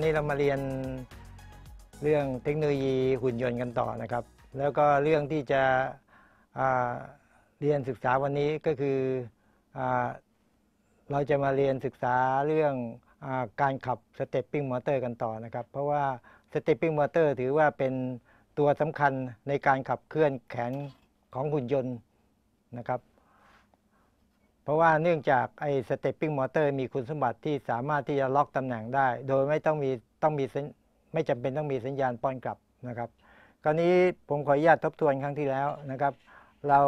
อนนี้เรามาเรียนเรื่องเทคโนโลยีหุ่นยนต์กันต่อนะครับ แล้วก็เรื่องที่จะเรียนศึกษาวันนี้ก็คืออเราจะมาเรียนศึกษาเรื่องอการขับสเตปปิ้งมอเตอร์กันต่อนะครับเพราะว่าสเตปปิ้งมอเตอร์ถือว่าเป็นตัวสำคัญในการขับเคลื่อนแขนของหุ่นยนต์นะครับเพราะว่าเนื่องจากไอ้สเตปปิ้งมอเตอร์มีคุณสมบัติที่สามารถที่จะล็อกตำแหน่งได้ โดยไม่ต้องมีต้องมีไม่จำเป็นต้องมีสัญญาณป้อนกลับนะครับคราวนี้ผมขออนุญาตทบทวนครั้งที่แล้วนะครับ เรา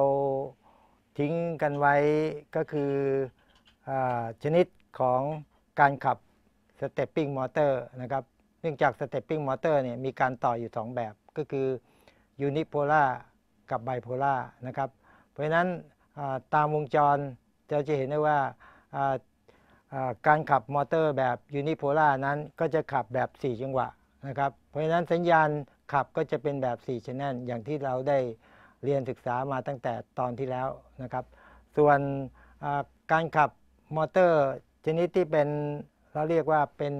ทิ้งกันไว้ก็คืออชนิดของการขับสเตปปิ้งมอเตอร์นะครับเนื่องจากสเตปปิ้งมอเตอร์เนี่ยมีการต่ออยู่ 2 แบบ ก็คือยูนิโพล่ากับไบโพล่านะครับ เพราะฉะนั้นตามวงจรเราจะเห็นได้ว่าการขับมอเตอร์แบบยูนิโพล่านั้นก็จะขับแบบ 4 จังหวะ นะครับ เพราะฉะนั้นสัญญาณขับก็จะเป็นแบบ4 c h a นแน l อย่างที่เราได้เรียนศึกษามาตั้งแต่ตอนที่แล้วนะครับ ส่วนการขับมอเตอร์ชนิดที่เป็นเราเรียกว่าเป็น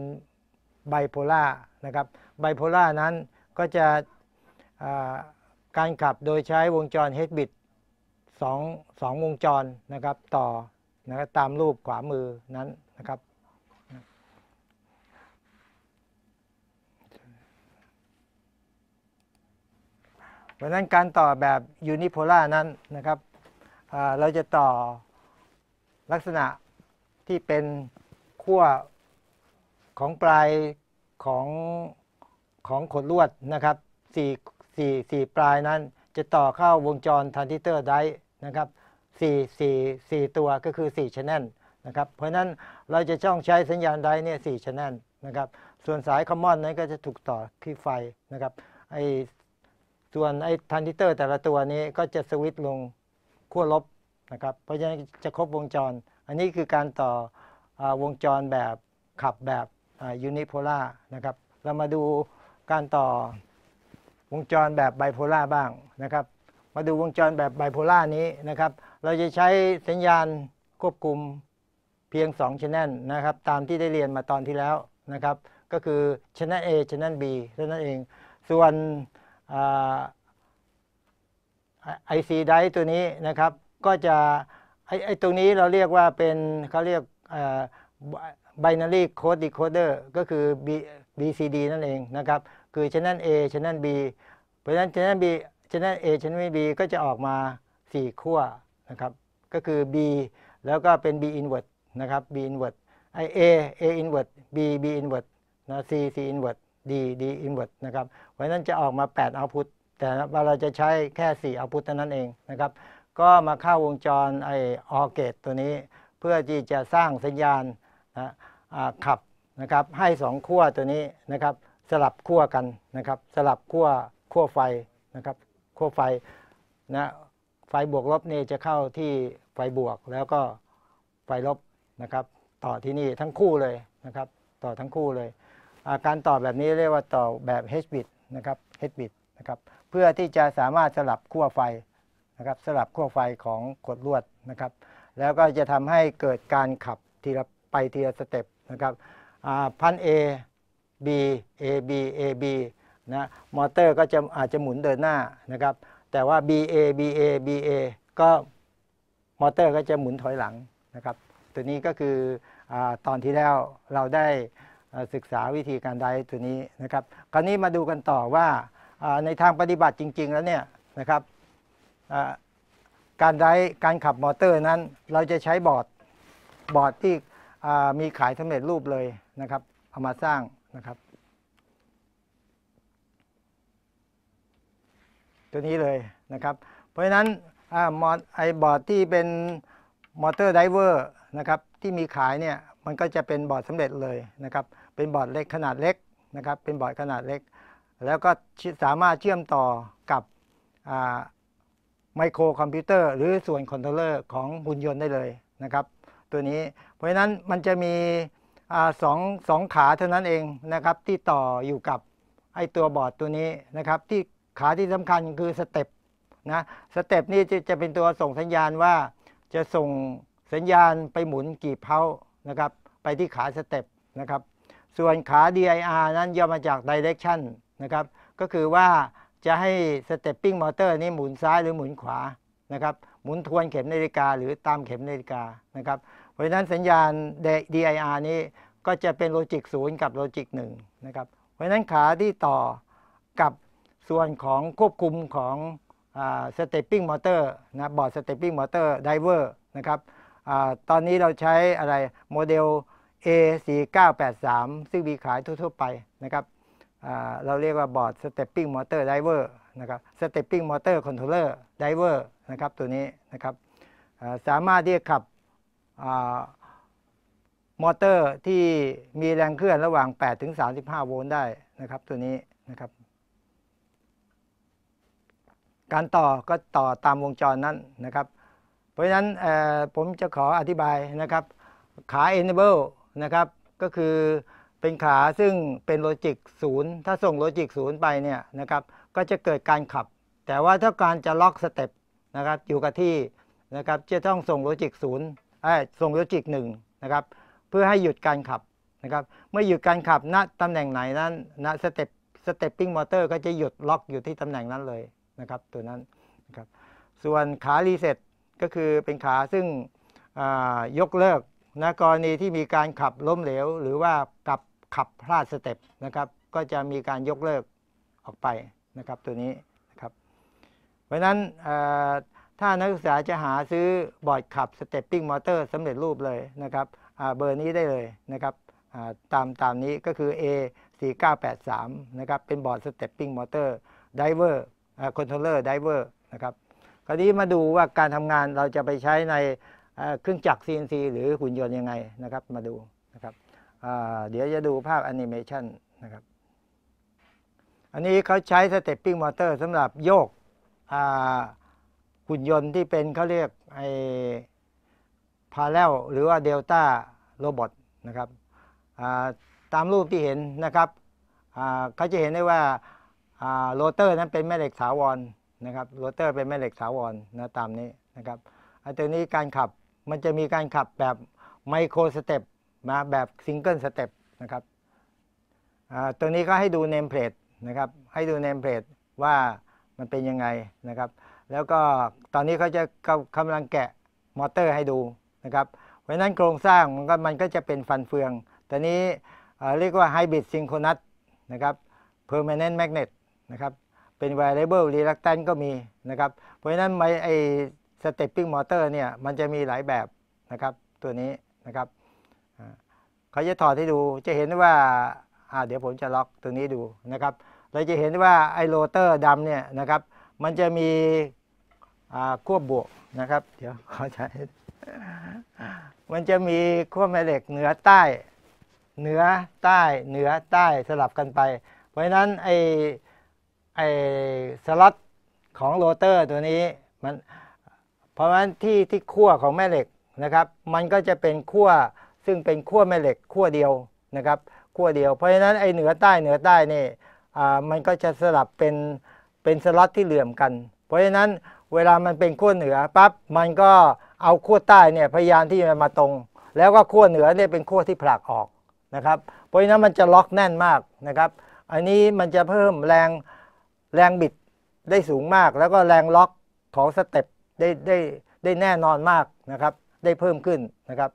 ไบโพล่านะครับไบโพล่านั้นก็จะการขับโดยใช้วงจร h ฮดบิ t สองสองวงจรนะครับต่อนะครับตามรูปขวามือนั้นนะครับเพราะนั้นการต่อแบบยูนิโพล่านั้นนะครับเราจะต่อลักษณะที่เป็นขั้วของปลายของของขดลวดนะครับสสีี่่สี่ปลายนั้นจะต่อเข้าวงจรทันทิเตอร์ได้นะครับ4 4 4 ตัวก็คือ4 channel นะครับเพราะนั้นเราจะช่องใช้สัญญาณใดเนี่ย4 channel นะครับส่วนสายคอมมอนนั้นก็จะถูกต่อที่ไฟนะครับไอส่วนไอทันทิเตอร์แต่ละตัวนี้ก็จะสวิตช์ลงขั้วลบนะครับเพราะฉะนั้นจะครบวงจร อันนี้คือการต่ออวงจรแบบขับแบบยูนิโพล่านะครับเรามาดูการต่อวงจรแบบไบโพล่าบ้างนะครับมาดูวงจรแบบไบโพล่านี้นะครับ เราจะใช้สัญญาณควบคุมเพียง2ช้นแนะครับ ตามที่ได้เรียนมาตอนที่แล้วนะครับ ก็คือชนลเ A ชน a n B เท่านั้นเอง ส่วนไอซีไดตัวนี้นะครับ ก็จะไอไอตรงนี้เราเรียกว่าเป็นเขาเรียกไบนารีโคดดีโคเดอร์ก็คือ B BCD นั่นเองนะครับ คือชนลเ A ชนลบ B เพราะฉะนั้นชนลบ B ฉะนั้น A ชนิดไม่ B ก็จะออกมา 4 ขั้วนะครับ ก็คือ B แล้วก็เป็น B i n v e r t นะครับ B i n v e r t ไอ A A i n v e r t B B i n v e r t นะ C C i n v e r t D D i n v e r t นะครับเพราะนั้นจะออกมา 8 output แต่เราจะใช้แค่ 4 output เท่านั้นเองนะครับก็มาเข้าวงจรไอออเกตตัวนี้ เพื่อที่จะสร้างสัญญาณนะขับนะครับ ให้2ขั้วตัวนี้นะครับ สลับขั้วกันนะครับ สลับขั้วขั้วไฟนะครับขั้วไฟนะไฟบวกลบเนี่ยจะเข้าที่ไฟบวกแล้วก็ไฟลบนะครับต่อที่นี่ ทั้งคู่เลยนะครับต่อทั้งคู่เลยาการต่อแบบนี้เรียกว่าต่อแบบ h b i t นะครับ h b i t นะครับเพื่อที่จะสามารถสลับขั้วไฟนะครับสลับขั้วไฟของกดลวดนะครับแล้วก็จะทำให้เกิดการขับทีละไปทีละสเต็ปนะครับพันเอบีเอบีเอบีนะมอเตอร์ก็จะอาจจะหมุนเดินหน้านะครับแต่ว่า BA BA BA ก็มอเตอร์ก็จะหมุนถอยหลังนะครับ ตัวนี้ก็คืออตอนที่แล้วเราได้ศึกษาวิธีการได้ตัวนี้นะครับคราวนี้มาดูกันต่อว่าในทางปฏิบัติจริง ๆแล้วเนี่ยนะครับการได้การขับมอเตอร์นั้นเราจะใช้บอร์ดบอร์ดที่มีขายสำเร็จรูปเลยนะครับเอามาสร้างนะครับตัวนี้เลยนะครับเพราะฉะนั้นมอไอบอร์ดที่เป็นมอเตอร์ไดเวอร์นะครับที่มีขายเนี่ยมันก็จะเป็นบอร์ดสำเร็จเลยนะครับเป็นบอร์ดเล็กขนาดเล็กนะครับเป็นบอร์ดขนาดเล็ก แล้วก็สามารถเชื่อมต่อกับไมโครคอมพิวเตอร์หรือส่วนคอนโทรลเลอร์ของหุ่นยนต์ได้เลยนะครับ ตัวนี้เพราะฉะนั้นมันจะมีอสองสองขาเท่านั้นเองนะครับที่ต่ออยู่กับไอตัวบอร์ดตัวนี้นะครับที่ขาที่สำคัญคือสเต็ปนะ สเต็ปนี่จะเป็นตัวส่งสัญญาณว่าจะส่งสัญญาณไปหมุนกี่เพานะครับไปที่ขาสเต็ปนะครับ ส่วนขา DIR นั้นย่อมาจาก Direction นะครับ ก็คือว่าจะให้สเตปปิ้งมอเตอร์นี้หมุนซ้ายหรือหมุนขวานะครับ หมุนทวนเข็มนาฬิกาหรือตามเข็มนาฬิกานะครับ เพราะฉะนั้นสัญญาณ DIR นี้ก็จะเป็นโลจิก0กับโลจิก1นะครับ เพราะฉะนั้นขาที่ต่อกับส่วนของควบคุมของสเตปปิ้งมอเตอร์นะบอร์ดสเตปปิ้งมอเตอร์ไดเวอร์นะครับอตอนนี้เราใช้อะไรโมเดล A4983 ซึ่งมีขายทั่วๆไปนะครับเราเรียกว่าบอร์ดสเตปปิ้งมอเตอร์ไดเวอร์นะครับสเตปปิ้งมอเตอร์คอนโทรลเลอร์ไดเวอร์นะครับ ตัวนี้นะครับสามารถที่จะขับมอเตอร์ที่มีแรงเคลื่อนระหว่าง8ถึง35 โวลต์ได้นะครับตัวนี้นะครับการต่อก็ต่อตามวงจรนั้นนะครับ เพราะฉะนั้นผมจะขออธิบายนะครับขา enable นะครับก็คือเป็นขาซึ่งเป็นโลจิกศูนย์ ถ้าส่งโลจิกศูนย์ไปเนี่ยนะครับก็จะเกิดการขับ แต่ว่าถ้าการจะล็อกสเต็ปนะครับอยู่กับที่นะครับจะต้องส่งโลจิกศูนย์ส่งโลจิกหนึ่งนะครับเพื่อให้หยุดการขับนะครับ เมื่อหยุดการขับณตำแหน่งไหนนั้นณสเต็ปสเต็ปปิ้งมอเตอร์ก็จะหยุดล็อกอยู่ที่ตำแหน่งนั้นเลยนะครับตัวนั้นนะครับส่วนขารีเซ็ตก็คือเป็นขาซึ่งยกเลิกนะกรณีที่มีการขับล้มเหลว หรือว่ากับขับพลาดสเต็ปนะครับก็จะมีการยกเลิกออกไปนะครับตัวนี้นะครับเพราะนั้นถ้านักศึกษาจะหาซื้อบอร์ดขับสเตปปิ้งมอเตอร์สำเร็จรูปเลยนะครับเบอร์นี้ได้เลยนะครับตามตามนี้ก็คือ A4983 นะครับเป็นบอร์ดสเตปปิ้งมอเตอร์ไดเวอร์คอนโทรลเลอร์ไดเวอร์นะครับ คราวนี้มาดูว่าการทำงานเราจะไปใช้ในเครื่องจักร CNC หรือหุ่นยนต์ยังไงนะครับมาดูนะครับเดี๋ยวจะดูภาพแอนิเมชันนะครับอันนี้เขาใช้สเตปปิ้งมอเตอร์สำหรับโยกหุ่นยนต์ที่เป็นเขาเรียกไอพาเลลหรือว่าเดลต้าโรบอทนะครับตามรูปที่เห็นนะครับเขาจะเห็นได้ว่าโรเตอร์นั้นเป็นแม่เหล็กถาวรนะครับ โรเตอร์เป็นแม่เหล็กถาวรนะตามนี้นะครับไอ้ตัวนี้การขับมันจะมีการขับแบบไมโครสเต็ปมาแบบซิงเกิลสเต็ปนะครับตัวนี้ก็ให้ดูเนมเพลตนะครับ ให้ดูเนมเพลตว่ามันเป็นยังไงนะครับ แล้วก็ตอนนี้เขาจะกำลังแกะมอเตอร์ให้ดูนะครับ เพราะนั้นโครงสร้างมันก็มันก็จะเป็นฟันเฟือง ตอนนี้เรียกว่าไฮบริดซิงโครนัสนะครับ เพอร์มานแนนต์แมกเนตนะครับ เป็น variable reluctance ก็มีนะครับ เพราะฉะนั้นไอ้ stepping motor เนี่ย มันจะมีหลายแบบนะครับ ตัวนี้นะครับเขาจะถอดให้ดู จะเห็นว่า เดี๋ยวผมจะล็อกตรงนี้ดูนะครับเราจะเห็นว่าไอโรเตอร์ดำเนี่ยนะครับ มันจะมีขั้วบวกนะครับ เดี๋ยวขอใช้ มันจะมีขั้วแม่เหล็กเหนือใต้ เหนือใต้เหนือใต้สลับกันไป เพราะฉะนั้นไอไอสล็อตของโรเตอร์ตัวนี้มันเพราะฉะนั้นที่ที่ขั้วของแม่เหล็กนะครับมันก็จะเป็นขั้วซึ่งเป็นขั้วแม่เหล็กขั้วเดียวนะครับขั้วเดียวเพราะฉะนั้นไอเหนือใต้เหนือใต้นี่อ่ามันก็จะสลับเป็นเป็นสล็อตที่เหลื่อมกัน เพราะฉะนั้นเวลามันเป็นขั้วเหนือปั๊บมันก็เอาขั้วใต้เนี่ยพยายามที่จะมาตรง แล้วก็ขั้วเหนือเนี่ยเป็นขั้วที่ผลักออกนะครับเพราะฉะนั้นมันจะล็อกแน่นมากนะครับอันนี้มันจะเพิ่มแรงแรงบิดได้สูงมากแล้วก็แรงล็อกของสเต็ปได้ได้ได้แน่นอนมากนะครับได้เพิ่มขึ้นนะครับ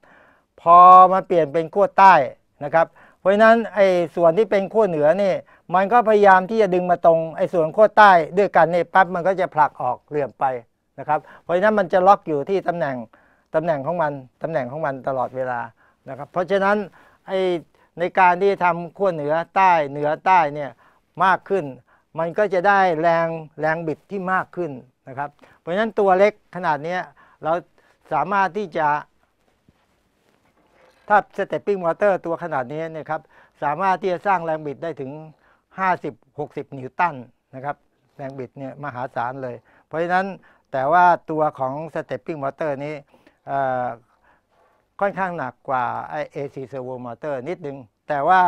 พอมาเปลี่ยนเป็นขั้วใต้นะครับเพราะฉะนั้นไอ้ส่วนที่เป็นขั้วเหนือนี่มันก็พยายามที่จะดึงมาตรงไอ้ส่วนขั้วใต้ด้วยกันนี่ปั๊บมันก็จะผลักออกเหลื่อมไปนะครับ เพราะฉะนั้นมันจะล็อกอยู่ที่ตำแหน่งตำแหน่งของมันตำแหน่งของมันตลอดเวลานะครับเพราะฉะนั้นไอ้ในการที่ทำขั้วเหนือใต้เหนือใต้เนี่ยมากขึ้นมันก็จะได้แรงแรงบิดที่มากขึ้น นะครับ เพราะฉะนั้นตัวเล็กขนาดนี้เราสามารถที่จะถ้าสเตปปิ้งมอเตอร์ตัวขนาดนี้นะครับสามารถที่จะสร้างแรงบิดได้ถึง 50-60 นิวตันนะครับแรงบิดเนี่ยมหาศาลเลย เพราะฉะนั้นแต่ว่าตัวของสเตปปิ้งมอเตอร์นี้ค่อนข้างหนักกว่าไอเอซีเซอร์โวมอเตอร์นิดนึง แต่ว่า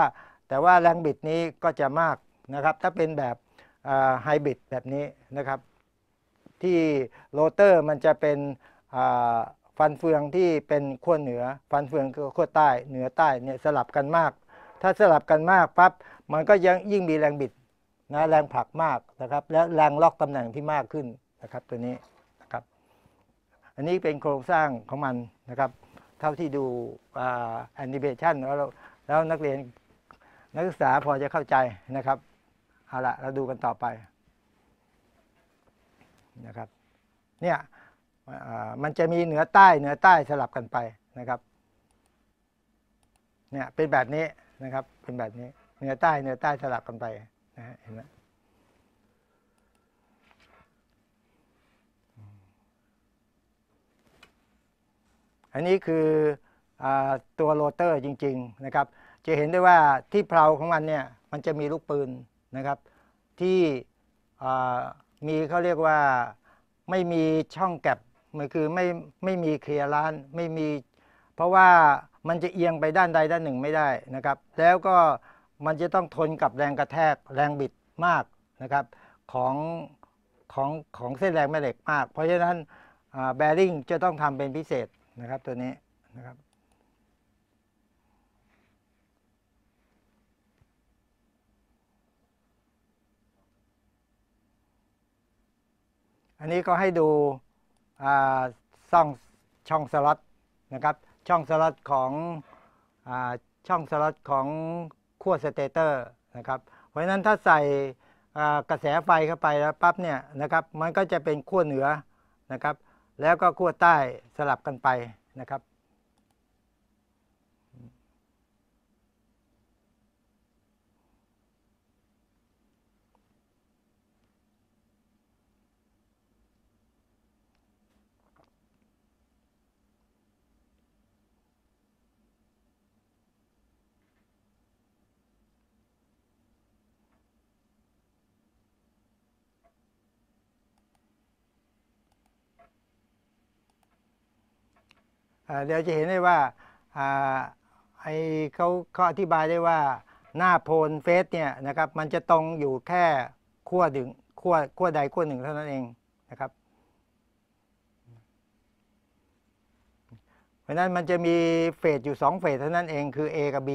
แต่ว่าแรงบิดนี้ก็จะมาก นะครับ ถ้าเป็นแบบไฮบริดแบบนี้นะครับ ที่โรเตอร์มันจะเป็นฟันเฟืองที่เป็นขั้วเหนือ ฟันเฟืองขั้วใต้เหนือใต้เนี่ยสลับกันมาก ถ้าสลับกันมากปั๊บมันก็ยังยิ่งมีแรงบิดนะแรงผลักมากนะครับ และแรงล็อกตำแหน่งที่มากขึ้นนะครับตัวนี้นะครับ อันนี้เป็นโครงสร้างของมันนะครับ เท่าที่ดูแอนิเมชันแล้วแล้วนักเรียนนักศึกษาพอจะเข้าใจนะครับเอาละ เราดูกันต่อไปนะครับ เนี่ยมันจะมีเหนือใต้เหนือใต้สลับกันไปนะครับ เนี่ย เป็นแบบนี้นะครับ เป็นแบบนี้เหนือใต้เหนือใต้สลับกันไปนะเห็นไหมอันนี้คืออตัวโรเตอร์จริง ๆนะครับ จะเห็นได้ว่าที่เพลาของมันเนี่ย มันจะมีลูกปืนนะครับที่มีเขาเรียกว่าไม่มีช่องแกลบมันคือไม่ไม่มีเคลียร์ร้านไม่มี เพราะว่ามันจะเอียงไปด้านใดด้านหนึ่งไม่ได้นะครับแล้วก็มันจะต้องทนกับแรงกระแทก แรงบิดมากนะครับของของของเส้นแรงแม่เหล็กมาก เพราะฉะนั้นแบริ่งจะต้องทำเป็นพิเศษนะครับตัวนี้นะครับอันนี้ก็ให้ดูช่องช่องสล็อตนะครับ ช่องสล็อตของอช่องสล็อตของขั้วสเตเตอร์นะครับเพราะฉะนั้นถ้าใส่กระแสไฟเข้าไปแล้วปั๊บเนี่ยนะครับ มันก็จะเป็นขั้วเหนือนะครับ แล้วก็ขั้วใต้สลับกันไปนะครับเดี๋ยวจะเห็นได้ว่าไอเขาเขาอธิบายได้ว่าหน้าโพลเฟสเนี่ยนะครับมันจะตรงอยู่แค่ขั้วดึงขั้วขั้วใดขั้วหนึ่งเท่านั้นเองนะครับเพราะนั้นมันจะมีเฟสอยู่ 2 เฟสเท่านั้นเองคือ A กับ B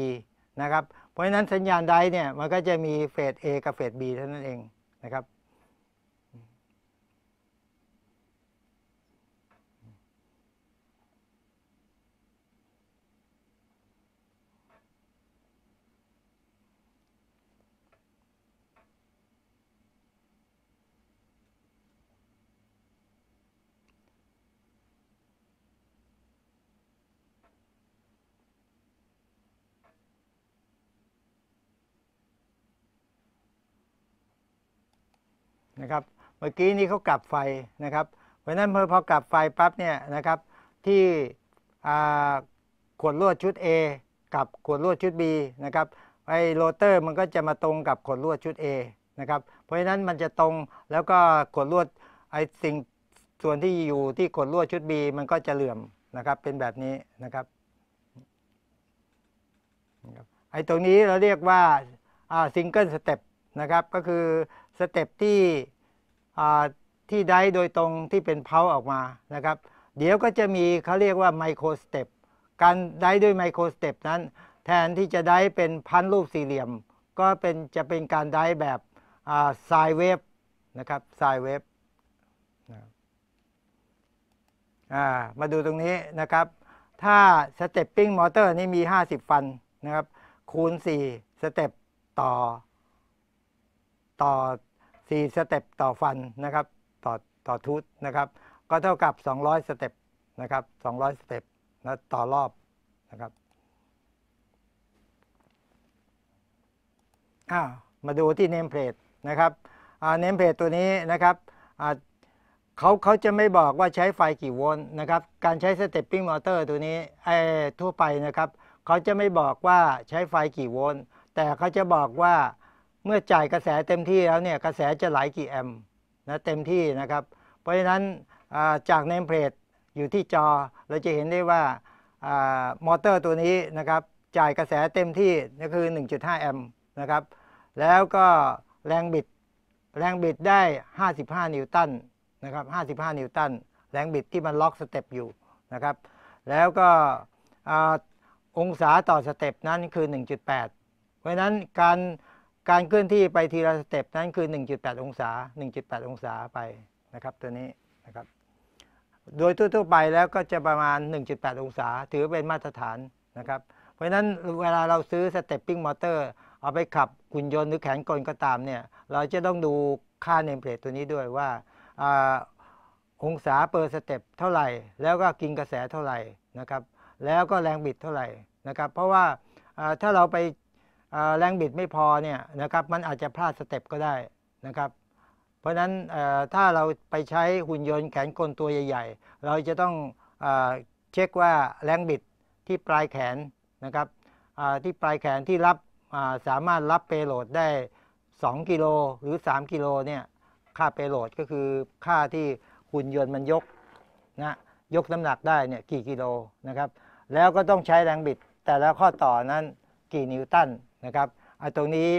นะครับเพราะฉะนั้นสัญญาณใดเนี่ย มันก็จะมีเฟส A กับเฟส B เท่านั้นเองนะครับนะครับเมื่อกี้นี้เขากลับไฟนะครับเพราะนั้นพอกลับไฟปั๊บเนี่ยนะครับที่ขวดลวดชุด A กับขวดลวดชุด B นะครับไอโรเตอร์มันก็จะมาตรงกับขวดลวดชุด A นะครับเพราะฉะนั้นมันจะตรงแล้วก็ขวดลวดไอสิ่งส่วนที่อยู่ที่ขวดลวดชุด B มันก็จะเหลื่อมนะครับเป็นแบบนี้นะครับไอตรงนี้เราเรียกว่าซิงเกิลสเต็ปนะครับก็คือสเต็ปที่ที่ได้โดยตรงที่เป็นเพาออกมานะครับ เดี๋ยวก็จะมีเขาเรียกว่าไมโครสเต็ปการได้ด้วยไมโครสเต็ปนั้น แทนที่จะได้เป็นพันรูปสี่เหลี่ยม ก็เป็นจะเป็นการได้แบบสายเวฟนะครับสายเวฟมาดูตรงนี้นะครับ ถ้าสเต็ปปิ้งมอเตอร์นี่มี 50 ฟันนะครับคูณ4สเต็ปต่อต่อ4สเต็ปต่อฟันนะครับต่อต่อทูธนะครับ ก็เท่ากับ 200 สเต็ปนะครับ 200สเต็ปนะต่อรอบนะครับอ้าวมาดูที่เนมเพลตนะครับเนมเพลตตัวนี้นะครับเขาเขาจะไม่บอกว่าใช้ไฟกี่โวลต์นะครับ การใช้สเต็ปปิ้งมอเตอร์ตัวนี้ทั่วไปนะครับเขาจะไม่บอกว่าใช้ไฟกี่โวลต์แต่เขาจะบอกว่าเมื่อจ่ายกระแสเต็มที่แล้วเนี่ย กระแสจะไหลกี่แอมป์นะเต็มที่นะครับเพราะฉะนั้นจากเนมเพลทอยู่ที่จอเราจะเห็นได้ว่ามอเตอร์ตัวนี้นะครับจ่ายกระแสเต็มที่น่นคือ1.5แอมป์นะครับแล้วก็แรงบิดแรงบิดได้ 55 นิวตันนะครับ55 นิวตันแรงบิดที่มันล็อกสเต็ปอยู่นะครับแล้วก็องศาต่อสเต็ปนั้นคือ 1.8 เพราะฉะนั้นการการเคลื่อนที่ไปทีละสเต็ปนั้นคือ 1.8 องศา 1.8 องศาไปนะครับตัวนี้นะครับ โดยทั่วๆไปแล้วก็จะประมาณ 1.8 องศาถือเป็นมาตรฐานนะครับ เพราะฉะนั้นเวลาเราซื้อสเต็ปปิ้งมอเตอร์เอาไปขับกุญนยนต์หรือแขนกลก็ตามเนี่ยเราจะต้องดูค่าเนมเพลตตัวนี้ด้วยว่าอองศาเปอร์สเต็ปเท่าไหร่ แล้วก็กินกระแสเท่าไหร่นะครับแล้วก็แรงบิดเท่าไหร่นะครับเพราะว่าถ้าเราไปแรงบิดไม่พอเนี่ยนะครับมันอาจจะพลาดสเต็ปก็ได้นะครับเพราะฉะนั้นถ้าเราไปใช้หุ่นยนต์แขนกลตัวใหญ่ๆ เราจะต้องเช็คว่าแรงบิดที่ปลายแขนนะครับที่ปลายแขนที่รับสามารถรับเปโลดได้ 2กิโลหรือ 3กิโลเนี่ยค่าเปโลดก็คือค่าที่หุ่นยนต์มันยกนะยกน้ำหนักได้เนี่ยกี่กิโลนะครับแล้วก็ต้องใช้แรงบิดแต่และข้อต่อนั้นกี่นิวตันนะครับตรงนี้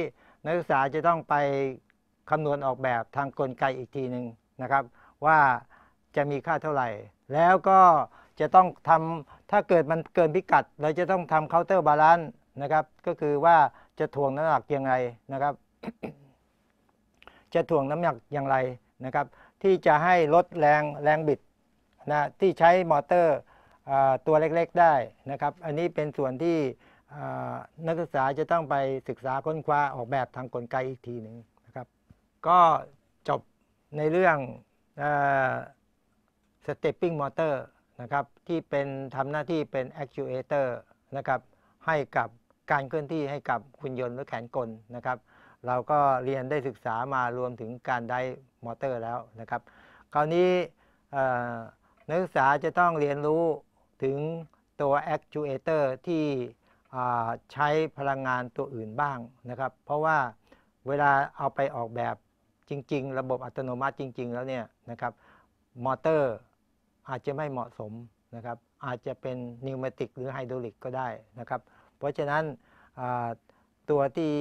นักศึกษาจะต้องไปคำนวณออกแบบทางกลไกอีกทีหนึ่งนะครับ ว่าจะมีค่าเท่าไหร่ แล้วก็จะต้องทำถ้าเกิดมันเกินพิกัด เราจะต้องทำเคาน์เตอร์บาลานซ์นะครับก็คือว่าจะถ่วงน้ำหนักยังไงนะครับ จะถ่วงน้ำหนักอย่างไรนะครับ ที่จะให้ลดแรงแรงบิดนะที่ใช้มอเตอร์ตัวเล็กๆได้นะครับ อันนี้เป็นส่วนที่นักศึกษาจะต้องไปศึกษาค้นคว้าออกแบบทางกลไกอีกทีหนึ่งนะครับก็จบในเรื่องสเตปปิ้งมอเตอร์นะครับที่เป็นทำหน้าที่เป็นแอคชูเอเตอร์นะครับให้กับการเคลื่อนที่ให้กับคุณยนต์หรือแขนกลนะครับ เราก็เรียนได้ศึกษามารวมถึงการได้มอเตอร์แล้วนะครับคราวนี้นักศึกษาจะต้องเรียนรู้ถึงตัวแอคชูเอเตอร์ที่ใช้พลังงานตัวอื่นบ้างนะครับ เพราะว่าเวลาเอาไปออกแบบจริง ๆ ระบบอัตโนมัติจริง ๆ แล้วเนี่ยนะครับ มอเตอร์อาจจะไม่เหมาะสมนะครับ อาจจะเป็นนิวเมติกหรือไฮดรอลิกก็ได้นะครับ เพราะฉะนั้นตัวที่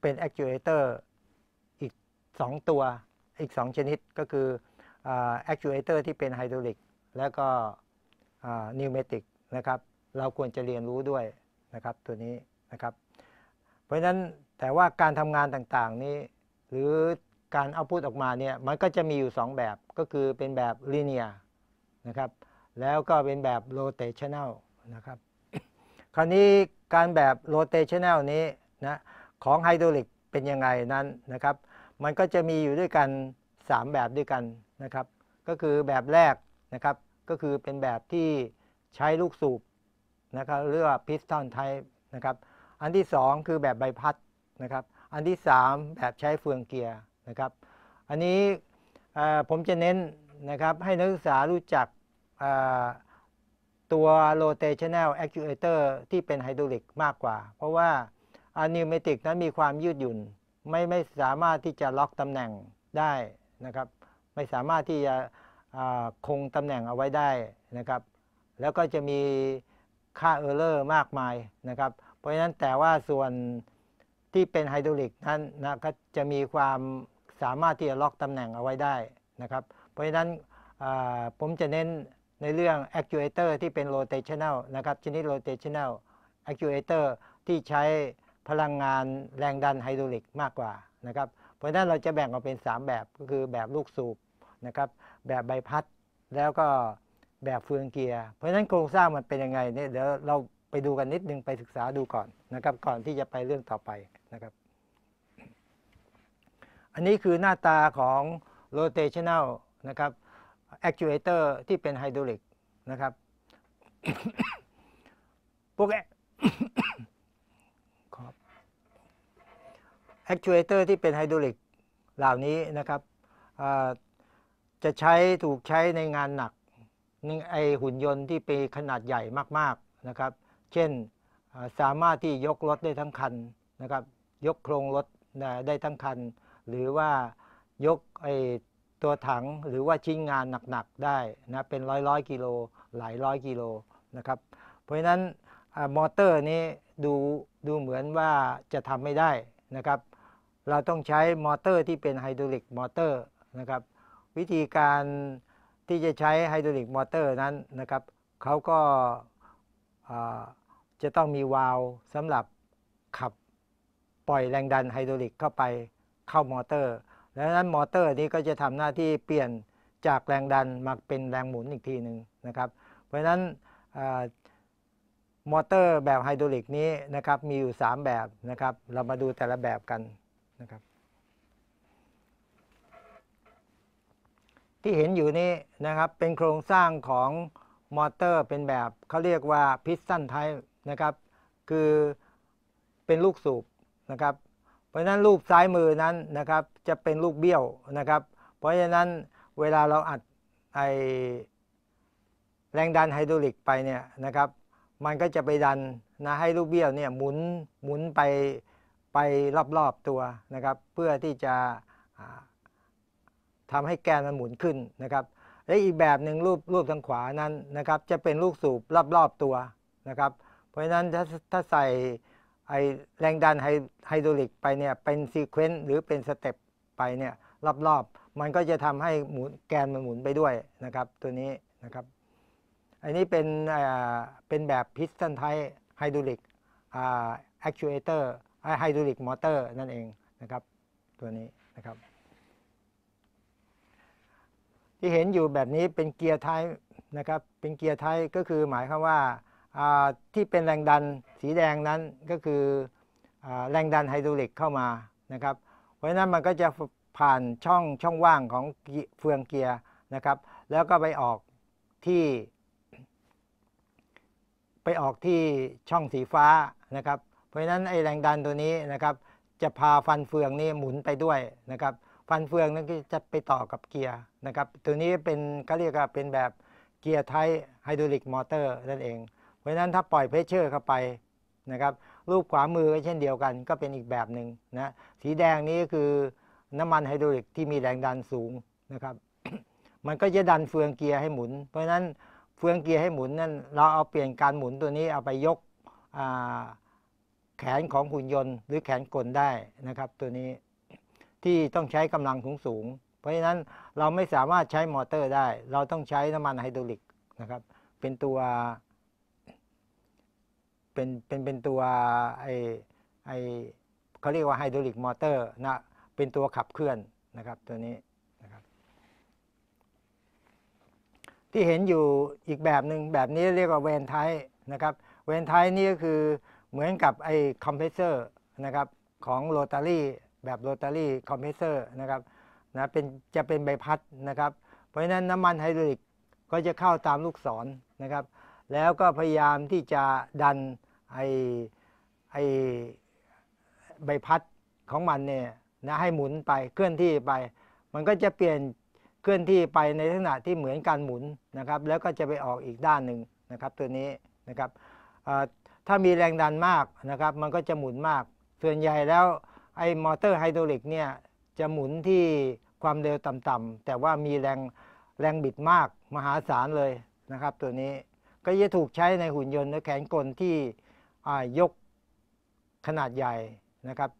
เป็นแอคจูเอเตอร์อีก2 ตัวอีก 2 ชนิดก็คือแอคจูเอเตอร์ที่เป็นไฮดรอลิกแล้วก็นิวเมติกนะครับเราควรจะเรียนรู้ด้วยนะครับตัวนี้นะครับเพราะฉะนั้นแต่ว่าการทำงานต่าง ๆ นี้ หรือการเอาพูดออกมาเนี่ยมันก็จะมีอยู่ 2 แบบก็คือเป็นแบบลิเนียนะครับแล้วก็เป็นแบบโรเตชันแนลนะครับคราวนี้การแบบโรเตชันแนลนี้นะของไฮดรอลิกเป็นยังไงนั้นนะครับมันก็จะมีอยู่ด้วยกัน 3 แบบด้วยกันนะครับก็คือแบบแรกนะครับก็คือเป็นแบบที่ใช้ลูกสูบนะครับเรียกว่าพิสตอนไทป์นะครับอันที่ 2 คือแบบใบพัดนะครับอันที่ 3 แบบใช้เฟืองเกียร์นะครับ อันนี้ผมจะเน้นนะครับให้นักศึกษารู้จักตัว rotational actuator ที่เป็นไฮดรอลิกมากกว่า เพราะว่าอะนิวเมติกนั้นมีความยืดหยุ่นไม่ไม่สามารถที่จะล็อกตำแหน่งได้นะครับ ไม่สามารถที่จะคงตำแหน่งเอาไว้ได้นะครับ แล้วก็จะมีค่าเออร์เลอร์มากมายนะครับ เพราะฉะนั้นแต่ว่าส่วนที่เป็นไฮดรอลิกนั้นนะก็จะมีความสามารถที่จะล็อกตำแหน่งเอาไว้ได้นะครับเพราะฉะนั้นผมจะเน้นในเรื่อง actuator ที่เป็น rotational นะครับชนิด rotational actuator ที่ใช้พลังงานแรงดันไฮดรอลิกมากกว่านะครับเพราะฉะนั้นเราจะแบ่งออกเป็น 3 แบบ ก็คือแบบลูกสูบนะครับแบบใบพัดแล้วก็แบบเฟืองเกียร์ เพราะฉะนั้นโครงสร้างมันเป็นยังไงเนี่ย เดี๋ยวเราไปดูกันนิดนึงไปศึกษาดูก่อนนะครับ ก่อนที่จะไปเรื่องต่อไปนะครับ อันนี้คือหน้าตาของ rotational นะครับ actuator ที่เป็นไฮดรอลิกนะครับ พวก actuator ที่เป็นไฮดรอลิกเหล่านี้นะครับจะใช้ถูกใช้ในงานหนักนึ่งไอหุ่นยนต์ที่เป็นขนาดใหญ่มากๆนะครับ เช่นสามารถที่ยกรถได้ทั้งคันนะครับ ยกโครงรถได้ทั้งคัน หรือว่ายกไอตัวถังหรือว่าชิ้นงานหนักๆได้นะ เป็นร้อยร้อยกิโลหลายร้อยกิโลนะครับ เพราะฉะนั้นมอเตอร์นี้ดูดูเหมือนว่าจะทำไม่ได้นะครับ เราต้องใช้มอเตอร์ที่เป็นไฮดรอลิกมอเตอร์นะครับวิธีการที่จะใช้ไฮดรอลิกมอเตอร์นั้นนะครับเขาก็จะต้องมีวาล์วสำหรับขับปล่อยแรงดันไฮดรอลิกเข้าไปเข้ามอเตอร์แล้วนั้นมอเตอร์นี้ก็จะทำหน้าที่เปลี่ยนจากแรงดันมาเป็นแรงหมุนอีกทีหนึ่งนะครับ เพราะะนั้นมอเตอร์แบบไฮดรอลิกนี้นะครับมีอยู่ 3 แบบนะครับ เรามาดูแต่ละแบบกันนะครับที่เห็นอยู่นี้นะครับเป็นโครงสร้างของมอเตอร์เป็นแบบเขาเรียกว่าพิสตันไทป์นะครับ คือเป็นลูกสูบนะครับ เพราะฉะนั้นรูปซ้ายมือนั้นนะครับจะเป็นลูกเบี้ยวนะครับ เพราะฉะนั้นเวลาเราอัดไอแรงดันไฮดรอลิกไปเนี่ยนะครับ มันก็จะไปดันนะให้ลูกเบี้ยวเนี่ยหมุนหมุนไปไปรอบๆตัวนะครับ เพื่อที่จะทำให้แกนมันหมุนขึ้นนะครับ และอีกแบบหนึ่งรูปรูปทางขวานั้นนะครับจะเป็นลูกสูบรอบรอบตัวนะครับ เพราะฉะนั้นถ้าถ้าใส่ไอแรงดันไฮไฮดรอลิกไปเนี่ยเป็นซีเควนต์หรือเป็นสเต็ปไปเนี่ยรอบรอบมันก็จะทำให้หมุนแกนมันหมุนไปด้วยนะครับตัวนี้นะครับอันนี้เป็นเป็นแบบพิสตันไทไฮดรอลิกอาแอคชูเอเตอร์ไฮดรอลิกมอเตอร์นั่นเองนะครับ ตัวนี้นะครับที่เห็นอยู่แบบนี้เป็นเกียร์ท้ายนะครับ เป็นเกียร์ท้ายก็คือหมายความว่าที่เป็นแรงดันสีแดงนั้นก็คือแรงดันไฮดรอลิกเข้ามานะครับ เพราะฉะนั้นมันก็จะผ่านช่องช่องว่างของเฟืองเกียร์นะครับ แล้วก็ไปออกที่ ไปออกที่ช่องสีฟ้านะครับ เพราะฉะนั้นไอแรงดันตัวนี้นะครับ จะพาฟันเฟืองนี้หมุนไปด้วยนะครับันเฟืองนั่นก็จะไปต่อกับเกียร์นะครับตัวนี้เป็นก็เรียกว่าเป็นแบบเกียร์ไทไฮดรอลิกมอเตอร์นั่นเอง เพราะฉะนั้นถ้าปล่อยเพสเชอร์เข้าไปนะครับ รูปขวามือก็เช่นเดียวกัน ก็เป็นอีกแบบหนึ่งนะสีแดงนี้คือ น้ำมันไฮดรอลิกที่มีแรงดันสูงนะครับ มันก็จะดันเฟืองเกียร์ให้หมุน เพราะฉะนั้นเฟืองเกียร์ให้หมุนนั่นเราเอาเปลี่ยนการหมุนตัวนี้เอาไปยกแขนของหุ่นยนต์ หรือแขนกลได้นะครับตัวนี้ที่ต้องใช้กำลังสูงงเพราะฉะนั้นเราไม่สามารถใช้มอเตอร์ได้ เราต้องใช้น้ำมันไฮดรอลิกนะครับ เป็นตัวเป็นเป็นเป็นตัวไอไอเขาเรียกว่า ไฮดรอลิกมอเตอร์นะ เป็นตัวขับเคลื่อนนะครับ ตัวนี้นะครับที่เห็นอยู่อีกแบบหนึ่งแบบนี้เรียกว่าเวนไทนะครับเวนไทนี่ก็คือเหมือนกับไอคอมเพรสเซอร์นะครับของโรตารี่แบบโรตารี่คอมเพรสเซอร์นะครับนะเป็นจะเป็นใบพัดนะครับ เพราะฉะนั้นน้ำมันไฮดรอลิกก็จะเข้าตามลูกศรนะครับ แล้วก็พยายามที่จะดัน ไอไอใบพัดของมันเนี่ยนะให้หมุนไปเคลื่อนที่ไป มันก็จะเปลี่ยนเคลื่อนที่ไปในลักษณะที่เหมือนการหมุนนะครับ แล้วก็จะไปออกอีกด้านหนึ่งนะครับ ตัวนี้นะครับถ้ามีแรงดันมากนะครับ มันก็จะหมุนมากส่วนใหญ่แล้วไอ้มอเตอร์ไฮดรอลิกเนี่ยจะหมุนที่ความเร็วต่ำๆแต่ว่ามีแรงแรงบิดมากมหาศาลเลยนะครับตัวนี้ก็จะถูกใช้ในหุ่นยนต์และแขนกลที่ยกขนาดใหญ่นะครับ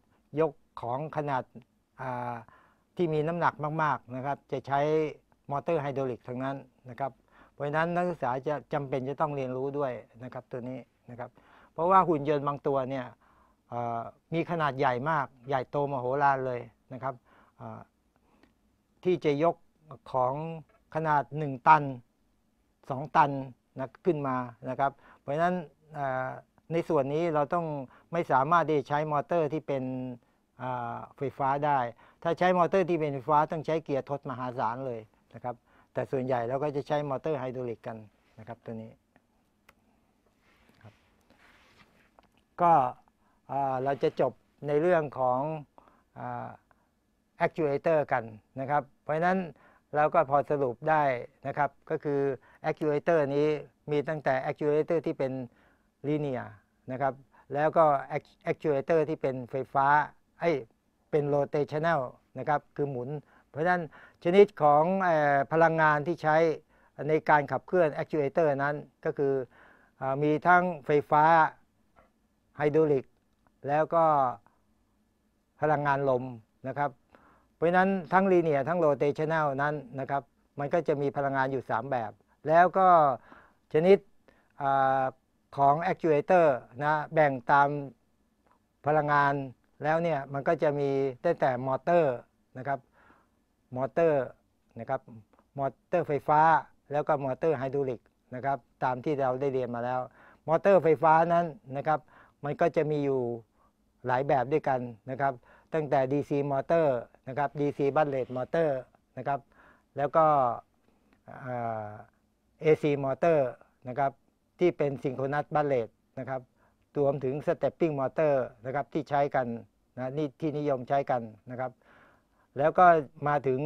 ยกของขนาดที่มีน้ำหนักมากๆนะครับจะใช้มอเตอร์ไฮดรอลิกทั้งนั้นนะครับเพราะนั้นนักศึกษาจะจำเป็นจะต้องเรียนรู้ด้วยนะครับตัวนี้นะครับเพราะว่าหุ่นยนต์บางตัวเนี่ยมีขนาดใหญ่มากใหญ่โตมโหฬารเลยนะครับ ที่จะยกของขนาด 1 ตัน 2 ตันนะขึ้นมานะครับ เพราะฉะนั้นในส่วนนี้เราต้องไม่สามารถที่จะใช้มอเตอร์ที่เป็นไฟฟ้าได้ ถ้าใช้มอเตอร์ที่เป็นไฟฟ้าต้องใช้เกียร์ทดมหาศาลเลยนะครับแต่ส่วนใหญ่เราก็จะใช้มอเตอร์ไฮดรอลิกกันนะครับตัวนี้ก็เราจะจบในเรื่องของ actuator กันนะครับ เพราะฉะนั้นเราก็พอสรุปได้นะครับ ก็คือ actuator นี้มีตั้งแต่ actuator ที่เป็น linear นะครับแล้วก็ actuator ที่เป็นไฟฟ้าไอ้เป็น rotational นะครับ คือหมุน เพราะนั้นชนิดของพลังงานที่ใช้ในการขับเคลื่อน actuator นั้นก็คืออมีทั้งไฟฟ้าไฮดรอลิกแล้วก็พลังงานลมนะครับ เพราะนั้นทั้งลีเนียทั้งโรเตชันแนลนั้นนะครับ มันก็จะมีพลังงานอยู่ 3 แบบ แล้วก็ชนิดอของแอคชูเอเตอร์นะแบ่งตามพลังงานแล้วเนี่ย มันก็จะมีตั้งแต่มอเตอร์นะครับ มอเตอร์นะครับ มอเตอร์ไฟฟ้า แล้วก็มอเตอร์ไฮดรอลิกนะครับตามที่เราได้เรียนมาแล้ว มอเตอร์ไฟฟ้านั้นนะครับ มันก็จะมีอยู่หลายแบบด้วยกันนะครับ ตั้งแต่ DC มอเตอร์นะครับ DC บัตเลตมอเตอร์นะครับ แล้วก็ AC มอเตอร์นะครับที่เป็นซิงโครนัสบัตเลตนะครับรวมถึงสเตปปิ้งมอเตอร์นะครับที่ใช้กันนะนี่ที่นิยมใช้กันนะครับ แล้วก็มาถึง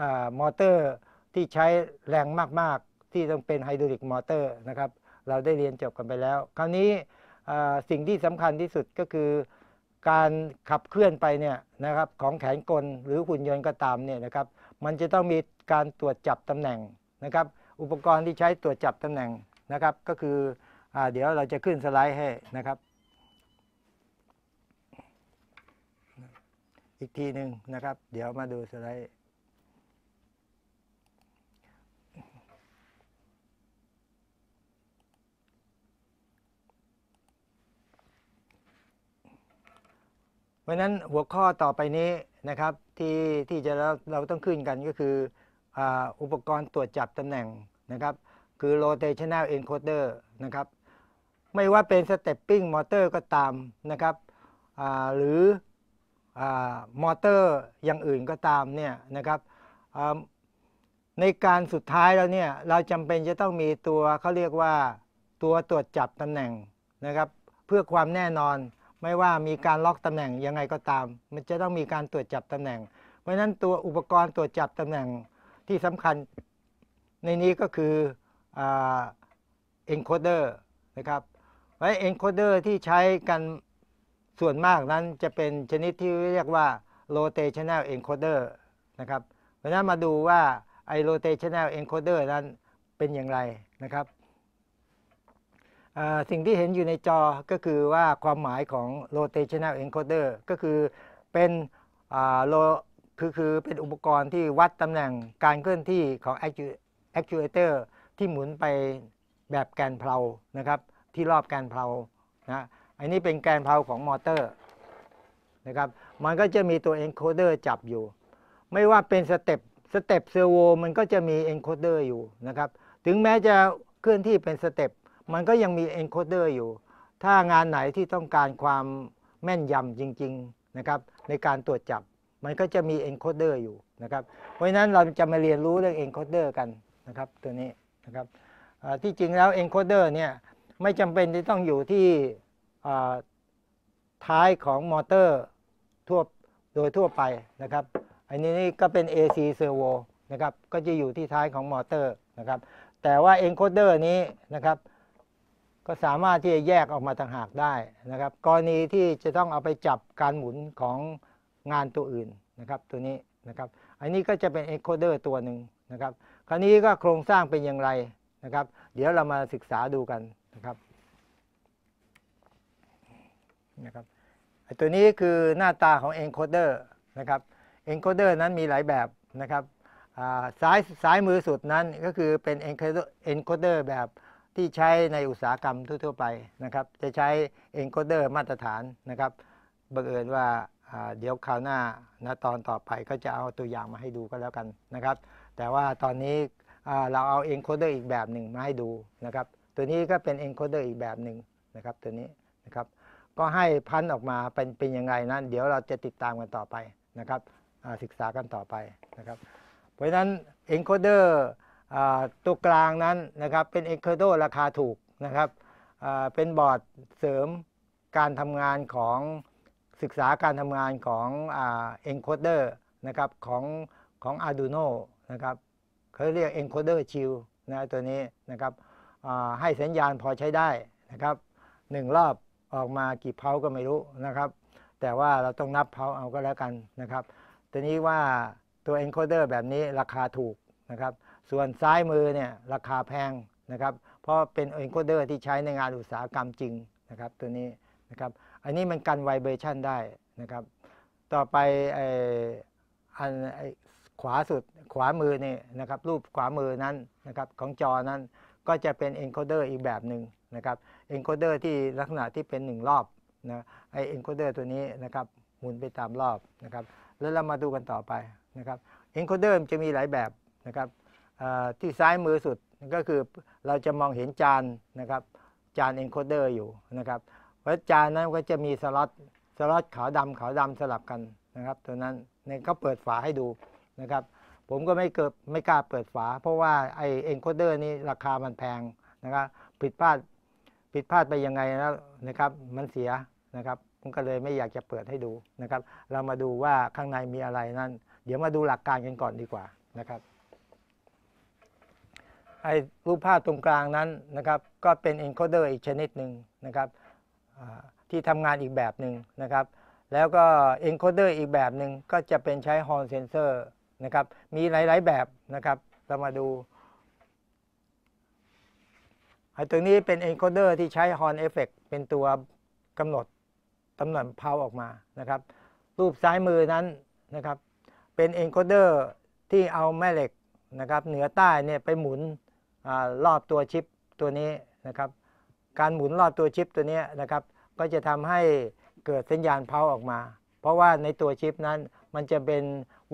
อมอเตอร์ที่ใช้แรงมากๆ ที่ต้องเป็นไฮดรอลิกมอเตอร์นะครับเราได้เรียนจบกันไปแล้ว คราวนี้สิ่งที่สำคัญที่สุดก็คือการขับเคลื่อนไปเนี่ยนะครับของแขนกลหรือหุ่นยนต์ก็ตามเนี่ยนะครับ มันจะต้องมีการตรวจจับตำแหน่งนะครับ อุปกรณ์ที่ใช้ตรวจจับตำแหน่งนะครับ ก็คืออเดี๋ยวเราจะขึ้นสไลด์ให้นะครับ อีกทีหนึ่งนะครับ เดี๋ยวมาดูสไลด์เพราะนั้นหัวข้อต่อไปนี้นะครับที่ที่จะเราเราต้องขึ้นกันก็คือออุปกรณ์ตรวจจับตำแหน่งนะครับคือ rotational encoder นะครับไม่ว่าเป็น stepping motor ก็ตามนะครับหรือมอเตอร์อย่างอื่นก็ตามเนี่ยนะครับในการสุดท้ายแล้วเนี่ยเราจำเป็นจะต้องมีตัวเขาเรียกว่าตัวตรวจจับตำแหน่งนะครับเพื่อความแน่นอนไม่ว่ามีการล็อกตำแหน่งยังไงก็ตาม มันจะต้องมีการตรวจจับตำแหน่ง เพราะฉะนั้นตัวอุปกรณ์ตรวจจับตำแหน่งที่สำคัญในนี้ก็คือเอนโคเดอร์นะครับไว้เอนโคเดอร์ที่ใช้กันส่วนมากนั้นจะเป็นชนิดที่เรียกว่า rotational encoder นะครับเพราะนั้นมาดูว่าไอ rotational encoder นั้นเป็นอย่างไรนะครับสิ่งที่เห็นอยู่ในจอก็คือว่าความหมายของ rotational encoder ก็คือเป็นโลคือคือเป็นอุปกรณ์ที่วัดตำแหน่งการเคลื่อนที่ของ actuator ที่หมุนไปแบบแกนเพลานะครับที่รอบแกนเพลานะอันนี้เป็นแกนเพลาของมอเตอร์นะครับมันก็จะมีตัว encoder จับอยู่ ไม่ว่าเป็นสเต็ปสเต็ปเซอร์โวมันก็จะมี encoder อยู่นะครับถึงแม้จะเคลื่อนที่เป็นสเต็ปมันก็ยังมี encoder อยู่ ถ้างานไหนที่ต้องการความแม่นยำจริง ๆนะครับ ในการตรวจจับ มันก็จะมี encoder อยู่นะครับ เพราะฉะนั้นเราจะมาเรียนรู้เรื่อง encoder กันนะครับตัวนี้นะครับที่จริงแล้ว encoder เนี่ยไม่จำเป็นที่ต้องอยู่ที่ท้ายของมอเตอร์ทั่วโดยทั่วไปนะครับ อันนี้ก็เป็น AC servo นะครับ ก็จะอยู่ที่ท้ายของมอเตอร์นะครับ แต่ว่า encoder นี้นะครับก็สามารถที่จะแยกออกมาต่างหากได้นะครับกรณีที่จะต้องเอาไปจับการหมุนของงานตัวอื่นนะครับตัวนี้นะครับอันนี้ก็จะเป็นเอ็กโคเดอร์ตัวหนึ่งนะครับคราวนี้ก็โครงสร้างเป็นอย่างไรนะครับ เดี๋ยวเรามาศึกษาดูกันนะครับนะครับตัวนี้คือหน้าตาของ encoder นะครับ encoder นั้นมีหลายแบบนะครับซ้ายซ้ายมือสุดนั้นก็คือเป็นเอ c o d e r encoder แบบที่ใช้ในอุตสาหกรรมทั่ว ๆ ไปนะครับ จะใช้เอนโคเดอร์มาตรฐานนะครับบังเอิญว่าเดี๋ยวคราวหน้าณตอนต่อไปก็จะเอาตัวอย่างมาให้ดูก็แล้วกันนะครับ แต่ว่าตอนนี้เราเอาเอนโคเดอร์อีกแบบหนึ่งมาให้ดูนะครับตัวนี้ก็เป็นเอนโคเดอร์อีกแบบหนึ่งนะครับตัวนี้นะครับก็ให้พันออกมาเป็นเป็นยังไงนั้น เดี๋ยวเราจะติดตามกันต่อไปนะครับศึกษากันต่อไปนะครับ เพราะฉะนั้นเอนโคเดอร์ตัวกลางนั้นนะครับเป็นเอ็กเคอร์โดราคาถูกนะครับเป็นบอร์ดเสริมการทำงานของศึกษาการทำงานของเอนโคเดอร์นะครับของของ Arduino นะครับเขาเรียก encoder shield นะตัวนี้นะครับให้สัญญาณพอใช้ได้นะครับหนึ่งรอบออกมากี่เพาก็ไม่รู้นะครับ แต่ว่าเราต้องนับเพาเอาก็แล้วกันนะครับตัวนี้ว่าตัว encoder แบบนี้ราคาถูกนะครับส่วนซ้ายมือเนี่ยราคาแพงนะครับ เพราะเป็นเอ็นโคเดอร์ที่ใช้ในงานอุตสาหกรรมจริงนะครับตัวนี้นะครับ อันนี้มันกันไวเบรชันได้นะครับ ต่อไปไออันไอขวาสุดขวามือนี่นะครับ รูปขวามือนั้นนะครับของจอนั้นก็จะเป็นเอ็นโคเดอร์อีกแบบหนึ่งนะครับเอ็นโคเดอร์ที่ลักษณะที่เป็น1 รอบนะไอเอ็นโคเดอร์ตัวนี้นะครับหมุนไปตามรอบนะครับ แล้วเรามาดูกันต่อไปนะครับเอ็นโคเดอร์จะมีหลายแบบนะครับที่ซ้ายมือสุดก็คือเราจะมองเห็นจานนะครับจานเอนโคเดอร์อยู่นะครับ เพราะจานนั้นก็จะมีสล็อตสล็อตขาวดำขาวดำสลับกันนะครับตัวนั้นเนี่ยเขาเปิดฝาให้ดูนะครับ ผมก็ไม่เกิดไม่กล้าเปิดฝา เพราะว่าไอเอนโคเดอร์นี่ราคามันแพงนะครับ ผิดพลาด ผิดพลาดไปยังไงแล้วนะครับมันเสียนะครับ ผมก็เลยไม่อยากจะเปิดให้ดูนะครับ เรามาดูว่าข้างในมีอะไรนั้นเดี๋ยวมาดูหลักการกันก่อนดีกว่านะครับไอ้รูปภาพตรงกลางนั้นนะครับก็เป็น encoder อีกชนิดหนึ่งนะครับที่ทำงานอีกแบบหนึ่งนะครับแล้วก็ encoder อีกแบบหนึ่งก็จะเป็นใช้ h a เซ sensor นะครับมีหลาย ๆ แบบนะครับ เรามาดูไอ้ตรงนี้เป็น encoder ที่ใช้ Horn effect เป็นตัวกำหนดตำแหน่งเพาออกมานะครับรูปซ้ายมือนั้นนะครับเป็น encoder ที่เอาแม่เหล็กนะครับเหนือใต้เนี่ยไปหมุนรอบตัวชิปตัวนี้นะครับ การหมุนรอบตัวชิปตัวนี้นะครับก็จะทำให้เกิดสัญญาณเพาออกมา เพราะว่าในตัวชิปนั้นมันจะเป็น